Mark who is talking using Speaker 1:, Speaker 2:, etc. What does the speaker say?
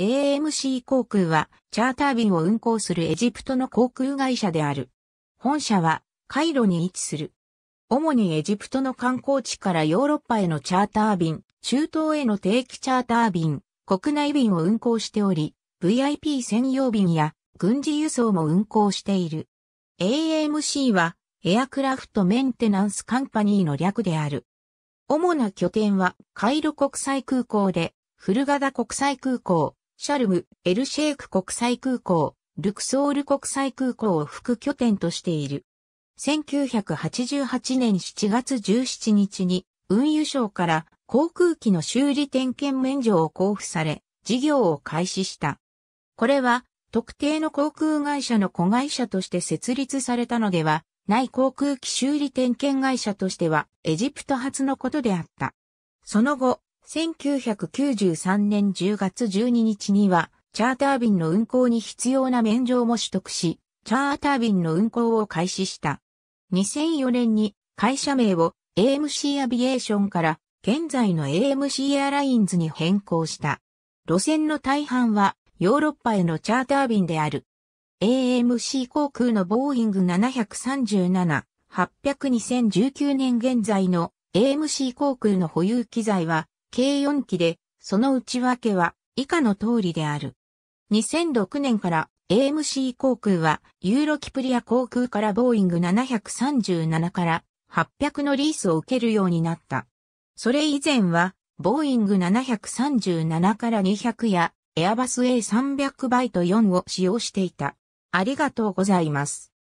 Speaker 1: AMC 航空はチャーター便を運航するエジプトの航空会社である。本社はカイロに位置する。主にエジプトの観光地からヨーロッパへのチャーター便、中東への定期チャーター便、国内便を運航しており、VIP 専用便や軍事輸送も運航している。AMC はエアクラフトメンテナンスカンパニーの略である。主な拠点はカイロ国際空港で、フルガダ国際空港、シャルム、エルシェイク国際空港、ルクソール国際空港を副拠点としている。1988年7月17日に運輸省から航空機の修理点検免除を交付され、事業を開始した。これは特定の航空会社の子会社として設立されたのではない航空機修理点検会社としてはエジプト初のことであった。その後、1993年10月12日には、チャーター便の運航に必要な免状も取得し、チャーター便の運航を開始した。2004年に会社名を AMC アビエーションから現在の AMC エアラインズに変更した。路線の大半はヨーロッパへのチャーター便である。AMC 航空のボーイング737-800 2019年現在の AMC 航空の保有機材は計4機で、その内訳は以下の通りである。2006年から AMC 航空はユーロキプリア航空からボーイング737から800のリースを受けるようになった。それ以前はボーイング737から200やエアバス A300 バイト4を使用していた。ありがとうございます。